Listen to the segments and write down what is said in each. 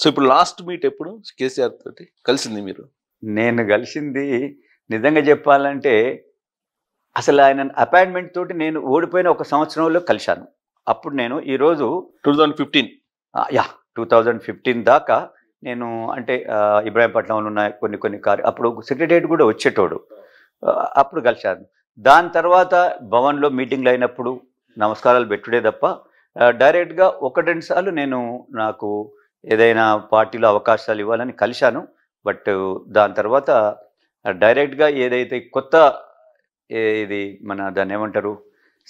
so ఇప్పుడు last meet ఎప్పుడు కేసీఆర్ తోటి కలిసింది మీరు నేను కలిసింది నిజంగా చెప్పాలంటే అసలు ఆయన అపాయింట్మెంట్ తోటి నేను ఓడిపోయిన ఒక సంవత్సరంలో కలిశాను అప్పుడు నేను ఈరోజు టూ థౌజండ్ ఫిఫ్టీన్ యా టూ థౌజండ్ ఫిఫ్టీన్ దాకా నేను అంటే ఇబ్రాహీంపట్నంలో ఉన్న కొన్ని కొన్ని కార్య అప్పుడు సెక్రటరియట్ కూడా వచ్చేటోడు అప్పుడు కలిశాను దాని తర్వాత భవన్లో మీటింగ్లు అయినప్పుడు నమస్కారాలు పెట్టుడే తప్ప డైరెక్ట్గా ఒకటి రెండు సార్లు నేను నాకు ఏదైనా పార్టీలో అవకాశాలు ఇవ్వాలని కలిశాను బట్ దాని తర్వాత డైరెక్ట్గా ఏదైతే కొత్త ఇది మన దాన్ని ఏమంటారు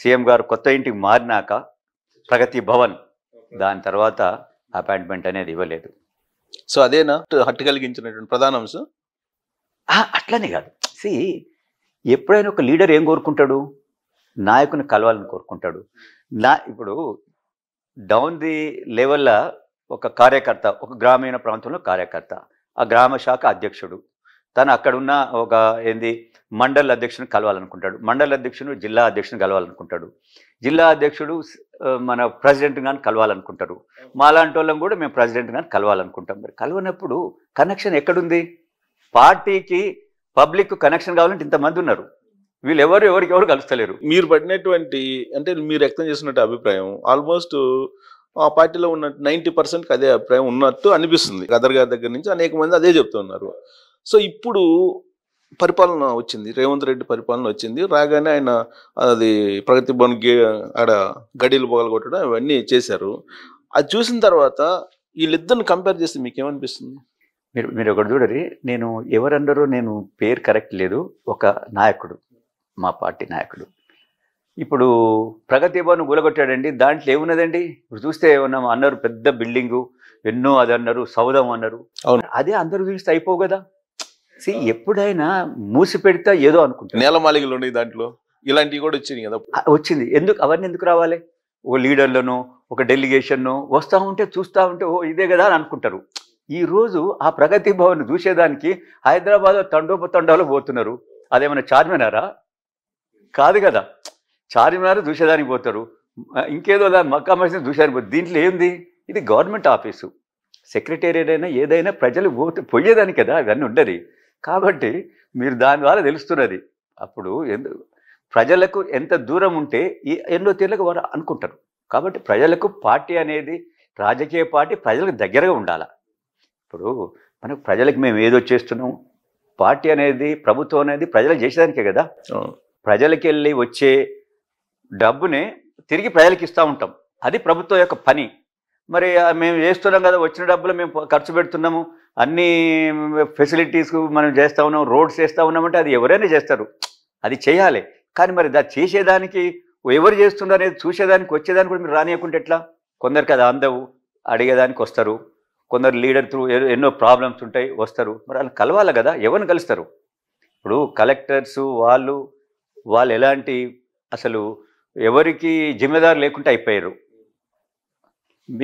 సీఎం గారు కొత్త ఇంటికి మారినాక ప్రగతి భవన్ దాని తర్వాత అపాయింట్మెంట్ అనేది ఇవ్వలేదు సో అదేనా హట్టు కలిగించినటువంటి ప్రధాన అంశం అట్లనే కాదు సి ఎప్పుడైనా ఒక లీడర్ ఏం కోరుకుంటాడు నాయకుని కలవాలని కోరుకుంటాడు నా ఇప్పుడు డౌన్ ది లెవెల్లో ఒక కార్యకర్త ఒక గ్రామీణ ప్రాంతంలో కార్యకర్త ఆ గ్రామ శాఖ అధ్యక్షుడు తను అక్కడున్న ఒక ఏంది మండల అధ్యక్షుని కలవాలనుకుంటాడు మండల అధ్యక్షుడు జిల్లా అధ్యక్షుని కలవాలనుకుంటాడు జిల్లా అధ్యక్షుడు మన ప్రెసిడెంట్ కానీ కలవాలనుకుంటారు మాలాంటి వాళ్ళని కూడా మేము ప్రెసిడెంట్ కానీ కలవాలనుకుంటాం మరి కలవనప్పుడు కనెక్షన్ ఎక్కడుంది పార్టీకి పబ్లిక్ కనెక్షన్ కావాలంటే ఇంతమంది ఉన్నారు వీళ్ళు ఎవరు ఎవరికి ఎవరు కలుస్తలేరు మీరు పడినటువంటి అంటే మీరు వ్యక్తం చేసినట్టు అభిప్రాయం ఆల్మోస్ట్ ఆ పార్టీలో ఉన్న నైంటీ పర్సెంట్కి అదే అభిప్రాయం ఉన్నట్టు అనిపిస్తుంది గదర్ గారి దగ్గర నుంచి అనేక మంది అదే చెప్తున్నారు సో ఇప్పుడు పరిపాలన వచ్చింది రేవంత్ రెడ్డి పరిపాలన వచ్చింది రాగానే ఆయన అది ప్రగతి భవన్ గే ఆడ గడీలు పగలగొట్టడం అవన్నీ చేశారు అది చూసిన తర్వాత వీళ్ళిద్దరిని కంపేర్ చేస్తే మీకేమనిపిస్తుంది మీరు మీరు ఒకటి చూడరి నేను ఎవరందరూ నేను పేరు కరెక్ట్ లేదు ఒక నాయకుడు మా పార్టీ నాయకుడు ఇప్పుడు ప్రగతి భవన్ కూలగొట్టాడండి దాంట్లో ఏమున్నదండి ఇప్పుడు చూస్తే ఏమన్నా అన్నారు పెద్ద బిల్డింగు ఎన్నో అది అన్నారు సౌదం అన్నారు అదే అందరూ చూస్తే అయిపోవు కదా సి ఎప్పుడైనా మూసి పెడితే ఏదో అనుకుంటారు నేలమాలిగలు ఉన్నాయి దాంట్లో ఇలాంటివి కూడా వచ్చింది కదా వచ్చింది ఎందుకు అవన్నీ ఎందుకు రావాలి ఒక లీడర్లను ఒక డెలిగేషన్ను వస్తూ ఉంటే చూస్తూ ఉంటే ఓ ఇదే కదా అని అనుకుంటారు ఈరోజు ఆ ప్రగతి భవన్ చూసేదానికి హైదరాబాద్లో తండోపతండాలు పోతున్నారు అదేమైనా చార్మినారా కాదు కదా చార్మినార్ దూసేదానికి పోతారు ఇంకేదో దాని మక్కా మసీద్ దూసేదానికి పోతారు దీంట్లో ఏంది ఇది గవర్నమెంట్ ఆఫీసు సెక్రటేరియట్ అయినా ఏదైనా ప్రజలు పోతే పోయేదాని కదా అవన్నీ ఉండదు కాబట్టి మీరు దాని ద్వారా తెలుస్తున్నది అప్పుడు ప్రజలకు ఎంత దూరం ఉంటే ఈ ఎన్నో తీర్లకు వారు అనుకుంటారు కాబట్టి ప్రజలకు పార్టీ అనేది రాజకీయ పార్టీ ప్రజలకు దగ్గరగా ఉండాలి ఇప్పుడు మనకు ప్రజలకు మేము ఏదో చేస్తున్నాం పార్టీ అనేది ప్రభుత్వం అనేది ప్రజలకు చేసేదానికే కదా ప్రజలకి వెళ్ళి వచ్చే డబ్బుని తిరిగి ప్రజలకు ఇస్తూ ఉంటాం అది ప్రభుత్వం యొక్క పని మరి మేము చేస్తున్నాం కదా వచ్చిన డబ్బులు మేము ఖర్చు పెడుతున్నాము అన్ని ఫెసిలిటీస్ మనం చేస్తూ ఉన్నాం రోడ్స్ చేస్తూ ఉన్నామంటే అది ఎవరైనా చేస్తారు అది చేయాలి కానీ మరి దాన్ని చేసేదానికి ఎవరు చేస్తున్నారు అనేది చూసేదానికి వచ్చేదానికి కూడా మీరు రానియకుంటే ఎట్లా కొందరికి అది అందవు అడిగేదానికి వస్తారు కొందరు లీడర్ త్రూ ఎన్నో ప్రాబ్లమ్స్ ఉంటాయి వస్తారు మరి వాళ్ళు కలవాలి కదా ఎవరిని కలుస్తారు ఇప్పుడు కలెక్టర్స్ వాళ్ళు వాళ్ళు ఎలాంటి అసలు ఎవరికి జిమ్మేదారు లేకుండా అయిపోయారు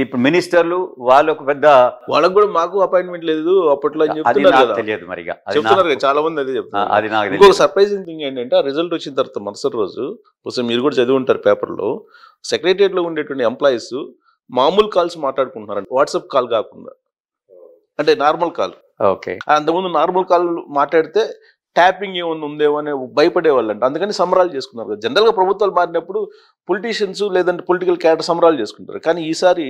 ఇప్పుడు మినిస్టర్లు వాళ్ళు ఒక పెద్ద వాళ్ళకి కూడా మాకు అపాయింట్మెంట్ లేదు అప్పట్లో అది నాకు తెలియదు మరి చెప్తున్నారు చాలా మంది అదే అది నాకు సర్ప్రైజింగ్ థింగ్ ఏంటంటే ఆ రిజల్ట్ వచ్చిన తర్వాత మరుసటి రోజు ఒకసారి మీరు కూడా చదివి ఉంటారు పేపర్లో సెక్రటరియట్లో ఉండేటువంటి ఎంప్లాయీస్ మామూలు కాల్స్ మాట్లాడుకుంటున్నారు వాట్సాప్ కాల్ కాకుండా అంటే నార్మల్ కాల్ ఓకే అంతకుముందు నార్మల్ కాల్ మాట్లాడితే ట్యాపింగ్ ఏమన్నా ఉందేమో అని భయపడేవాళ్ళు అంట అందుకని సమరాలు చేసుకున్నారు కదా జనరల్గా ప్రభుత్వాలు మారినప్పుడు పొలిటీషియన్స్ లేదంటే పొలిటికల్ క్యాడర్ సమరాలు చేసుకుంటారు కానీ ఈసారి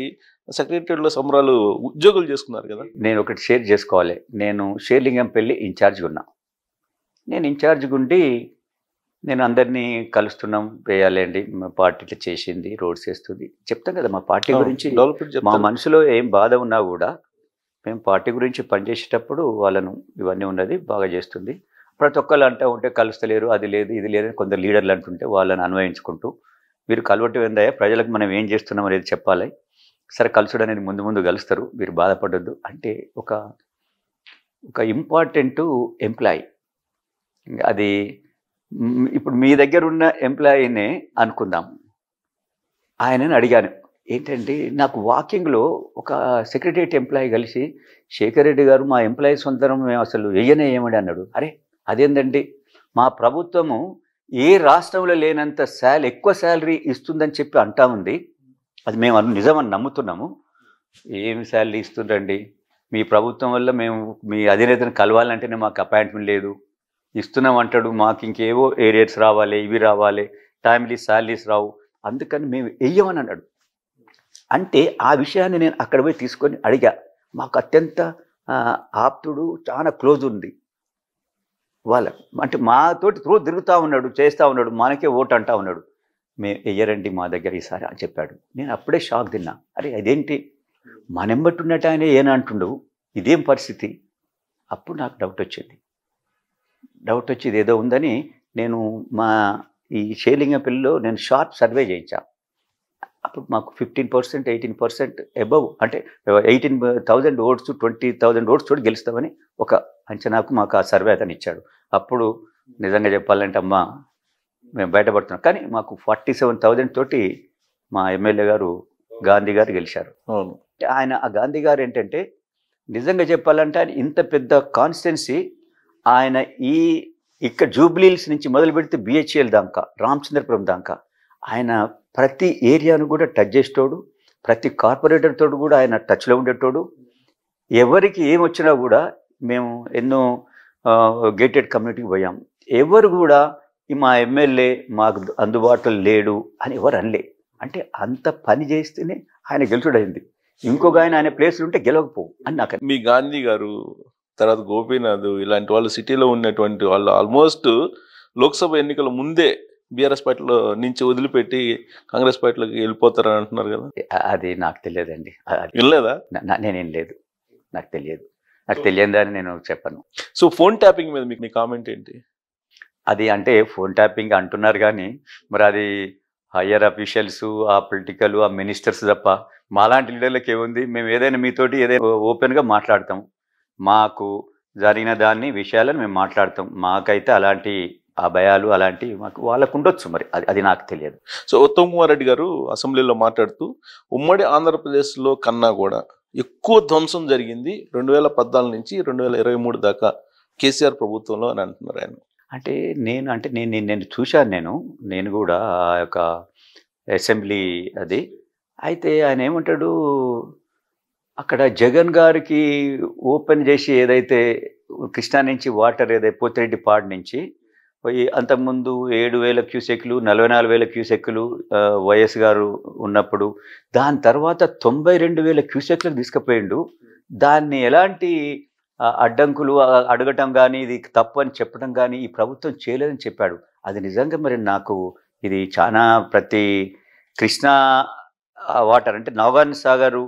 సెక్రటరీలో సమరాలు ఉద్యోగులు చేసుకున్నారు కదా నేను ఒకటి షేర్ చేసుకోవాలి నేను షేర్లింగం పెళ్ళి ఇన్ఛార్జ్ ఉన్నా నేను ఇన్ఛార్జ్గా ఉండి నేను అందరినీ కలుస్తున్నాం వేయాలండి మా పార్టీలు చేసింది రోడ్స్ వేస్తుంది చెప్తాం కదా మా పార్టీ గురించి మా మనసులో ఏం బాధ ఉన్నా కూడా మేము పార్టీ గురించి పనిచేసేటప్పుడు వాళ్ళను ఇవన్నీ ఉన్నది బాగా చేస్తుంది ప్రతి ఒక్కరు అంటే ఉంటే కలుస్తలేరు అది లేదు ఇది లేదు కొందరు లీడర్లు అంటుంటే వాళ్ళని అన్వయించుకుంటూ మీరు కలవటం ఏందా ప్రజలకు మనం ఏం చేస్తున్నాం అనేది చెప్పాలి సరే కలుసుడు అనేది ముందు ముందు కలుస్తారు మీరు బాధపడద్దు అంటే ఒక ఒక ఇంపార్టెంట్ ఎంప్లాయీ అది ఇప్పుడు మీ దగ్గర ఉన్న ఎంప్లాయీనే అనుకుందాం ఆయనని అడిగాను ఏంటంటే నాకు వాకింగ్లో ఒక సెక్రటరియట్ ఎంప్లాయీ కలిసి శేఖర్ రెడ్డి గారు మా ఎంప్లాయీస్ సొంతరం మేము అసలు వెయ్యనే వేయమని అన్నాడు అరే అదేంటండి మా ప్రభుత్వము ఏ రాష్ట్రంలో లేనంత శాల ఎక్కువ శాలరీ ఇస్తుందని చెప్పి అంటా ఉంది అది మేము నిజమని నమ్ముతున్నాము ఏమి శాలరీ ఇస్తుందండి మీ ప్రభుత్వం వల్ల మేము మీ అధినేతను కలవాలంటేనే మాకు అపాయింట్మెంట్ లేదు ఇస్తున్నాం అంటాడు మాకు ఇంకేవో ఏరియట్స్ రావాలి ఇవి రావాలి టైమ్లీ శాలరీస్ రావు అందుకని మేము వెయ్యమని అన్నాడు అంటే ఆ విషయాన్ని నేను అక్కడ పోయి తీసుకొని అడిగా మాకు అత్యంత ఆప్తుడు చాలా క్లోజ్ ఉంది వాళ్ళ అంటే మాతోటి త్రో తిరుగుతూ ఉన్నాడు చేస్తూ ఉన్నాడు మనకే ఓటు అంటా ఉన్నాడు మే వెయ్యరండి మా దగ్గర ఈసారి అని చెప్పాడు నేను అప్పుడే షాక్ తిన్నా అరే అదేంటి ఉన్నట్టు ఆయన ఏనంటుండవు ఇదేం పరిస్థితి అప్పుడు నాకు డౌట్ వచ్చింది డౌట్ వచ్చేది ఏదో ఉందని నేను మా ఈ షేలింగపల్లిలో నేను షార్ట్ సర్వే చేయించాను అప్పుడు మాకు fifteen percent eighteen percent above అంటే eighteen thousand votes twenty thousand votes తోటి గెలుస్తామని ఒక అంచనాకు మాకు ఆ సర్వే అతను ఇచ్చాడు అప్పుడు నిజంగా చెప్పాలంటే అమ్మ మేము బయటపడుతున్నాం కానీ మాకు ఫార్టీ సెవెన్ థౌజండ్ తోటి మా ఎమ్మెల్యే గారు గాంధీ గారు గెలిచారు ఆయన ఆ గాంధీ గారు ఏంటంటే నిజంగా చెప్పాలంటే ఆయన ఇంత పెద్ద కాన్స్టెన్సీ ఆయన ఈ ఇక్కడ జూబ్లీల్స్ నుంచి మొదలు పెడితే బిహెచ్ఎల్ దాకా రామచంద్రపురం దాకా ఆయన ప్రతి ఏరియాను కూడా టచ్ చేసేటోడు ప్రతి కార్పొరేటర్తో కూడా ఆయన టచ్లో ఉండేటోడు ఎవరికి ఏమొచ్చినా కూడా మేము ఎన్నో గేటెడ్ కమ్యూనిటీకి పోయాం ఎవరు కూడా మా ఎమ్మెల్యే మాకు అందుబాటులో లేడు అని ఎవరు అనలే అంటే అంత పని చేస్తేనే ఆయన గెలుచుడైంది ఇంకొక ఆయన ఆయన ప్లేస్లు ఉంటే గెలవకపోవు అని నాకు మీ గాంధీ గారు తర్వాత గోపీనాథ్ ఇలాంటి వాళ్ళు సిటీలో ఉన్నటువంటి వాళ్ళు ఆల్మోస్ట్ లోక్సభ ఎన్నికల ముందే బీఆర్ఎస్ పార్టీలో నుంచి వదిలిపెట్టి కాంగ్రెస్ పార్టీలోకి వెళ్ళిపోతారని అంటున్నారు కదా అది నాకు తెలియదండి వెళ్ళలేదా నేనేం లేదు నాకు తెలియదు నాకు తెలియదా అని నేను చెప్పాను సో ఫోన్ ట్యాపింగ్ మీద మీకు మీ కామెంట్ ఏంటి అది అంటే ఫోన్ ట్యాపింగ్ అంటున్నారు కానీ మరి అది హయ్యర్ అఫీషియల్స్ ఆ పొలిటికల్ ఆ మినిస్టర్స్ తప్ప మాలాంటి లీడర్లకు ఏముంది మేము ఏదైనా మీతోటి ఏదైనా ఓపెన్గా మాట్లాడతాం మాకు జరిగిన దాన్ని విషయాలను మేము మాట్లాడతాం మాకైతే అలాంటి ఆ భయాలు అలాంటివి మాకు వాళ్ళకు ఉండొచ్చు మరి అది అది నాకు తెలియదు సో ఉత్తమ్ కుమార్ రెడ్డి గారు అసెంబ్లీలో మాట్లాడుతూ ఉమ్మడి ఆంధ్రప్రదేశ్లో కన్నా కూడా ఎక్కువ ధ్వంసం జరిగింది రెండు వేల పద్నాలుగు నుంచి రెండు వేల ఇరవై మూడు దాకా కేసీఆర్ ప్రభుత్వంలో అని అంటున్నారు ఆయన అంటే నేను అంటే నేను నేను చూశాను నేను నేను కూడా ఆ యొక్క అసెంబ్లీ అది అయితే ఆయన ఏమంటాడు అక్కడ జగన్ గారికి ఓపెన్ చేసి ఏదైతే కృష్ణా నుంచి వాటర్ ఏదైతే పోతిరెడ్డి పాడు నుంచి అంతకుముందు ఏడు వేల క్యూసెక్లు నలభై నాలుగు వేల క్యూసెక్లు వైఎస్ గారు ఉన్నప్పుడు దాని తర్వాత తొంభై రెండు వేల క్యూసెక్లకు తీసుకుపోయిండు దాన్ని ఎలాంటి అడ్డంకులు అడగటం కానీ ఇది తప్పు అని చెప్పడం కానీ ఈ ప్రభుత్వం చేయలేదని చెప్పాడు అది నిజంగా మరి నాకు ఇది చాలా ప్రతి కృష్ణా వాటర్ అంటే నవగాన్ సాగర్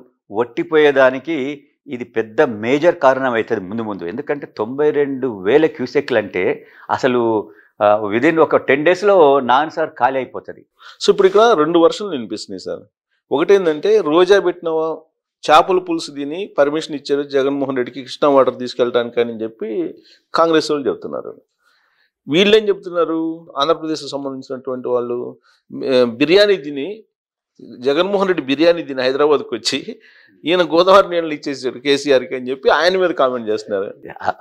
ఒట్టిపోయేదానికి ఇది పెద్ద మేజర్ కారణం అవుతుంది ముందు ముందు ఎందుకంటే తొంభై రెండు వేల క్యూసెక్లు అంటే అసలు విదిన్ ఒక టెన్ డేస్లో నా ఆన్సర్ ఖాళీ అయిపోతుంది సో ఇప్పుడు ఇక్కడ రెండు వర్షాలు వినిపిస్తున్నాయి సార్ ఏంటంటే రోజా పెట్టిన చేపల పులుసు తిని పర్మిషన్ ఇచ్చారు జగన్మోహన్ రెడ్డికి కృష్ణా వాటర్ తీసుకెళ్ళడానికి అని చెప్పి కాంగ్రెస్ వాళ్ళు చెప్తున్నారు వీళ్ళేం చెప్తున్నారు ఆంధ్రప్రదేశ్కి సంబంధించినటువంటి వాళ్ళు బిర్యానీ తిని జగన్మోహన్ రెడ్డి బిర్యానీ తిని హైదరాబాద్కి వచ్చి ఈయన గోదావరి నీళ్ళు ఇచ్చేసారు కేసీఆర్కి అని చెప్పి ఆయన మీద కామెంట్ చేస్తున్నారు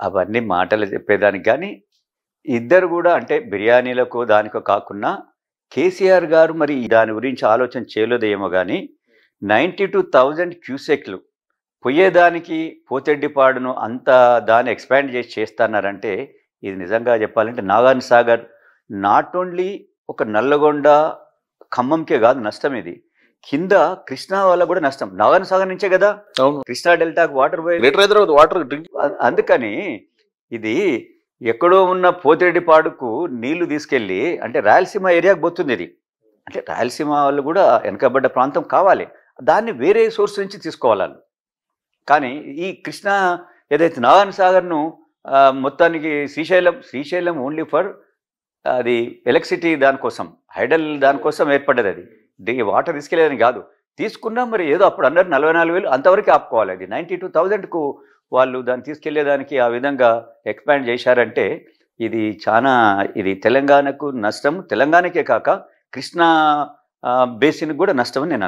అవన్నీ మాటలు చెప్పేదానికి కానీ ఇద్దరు కూడా అంటే బిర్యానీలకు దానికో కాకుండా కేసీఆర్ గారు మరి దాని గురించి ఆలోచన చేయలేదేమో కానీ నైంటీ టూ థౌజండ్ క్యూసెక్లు పోయేదానికి పోతెడ్డిపాడును అంత దాన్ని ఎక్స్పాండ్ చేసి చేస్తున్నారంటే ఇది నిజంగా చెప్పాలంటే నాగార్జున సాగర్ నాట్ ఓన్లీ ఒక నల్లగొండ ఖమ్మంకే కాదు నష్టం ఇది కింద కృష్ణా వల్ల కూడా నష్టం నాగార్జున సాగర్ నుంచే కదా కృష్ణా డెల్టాకు వాటర్ పోయి వాటర్ అందుకని ఇది ఎక్కడో ఉన్న పోతిరెడ్డిపాడుకు నీళ్లు తీసుకెళ్ళి అంటే రాయలసీమ ఏరియాకు పోతుంది ఇది అంటే రాయలసీమ వాళ్ళు కూడా వెనకబడ్డ ప్రాంతం కావాలి దాన్ని వేరే సోర్స్ నుంచి తీసుకోవాలి కానీ ఈ కృష్ణ ఏదైతే నారాయణ సాగర్ను మొత్తానికి శ్రీశైలం శ్రీశైలం ఓన్లీ ఫర్ అది ఎలక్ట్రిసిటీ దానికోసం హైడల్ దానికోసం ఏర్పడ్డది అది వాటర్ తీసుకెళ్ళేదని కాదు తీసుకున్నా మరి ఏదో అప్పుడు అన్నారు నలభై నాలుగు వేలు అంతవరకు ఆపుకోవాలి అది నైంటీ టూ థౌజండ్కు వాళ్ళు దాన్ని తీసుకెళ్లేదానికి ఆ విధంగా ఎక్స్పాండ్ చేశారంటే ఇది చాలా ఇది తెలంగాణకు నష్టం తెలంగాణకే కాక కృష్ణా బేసిన్కి కూడా నష్టం నేను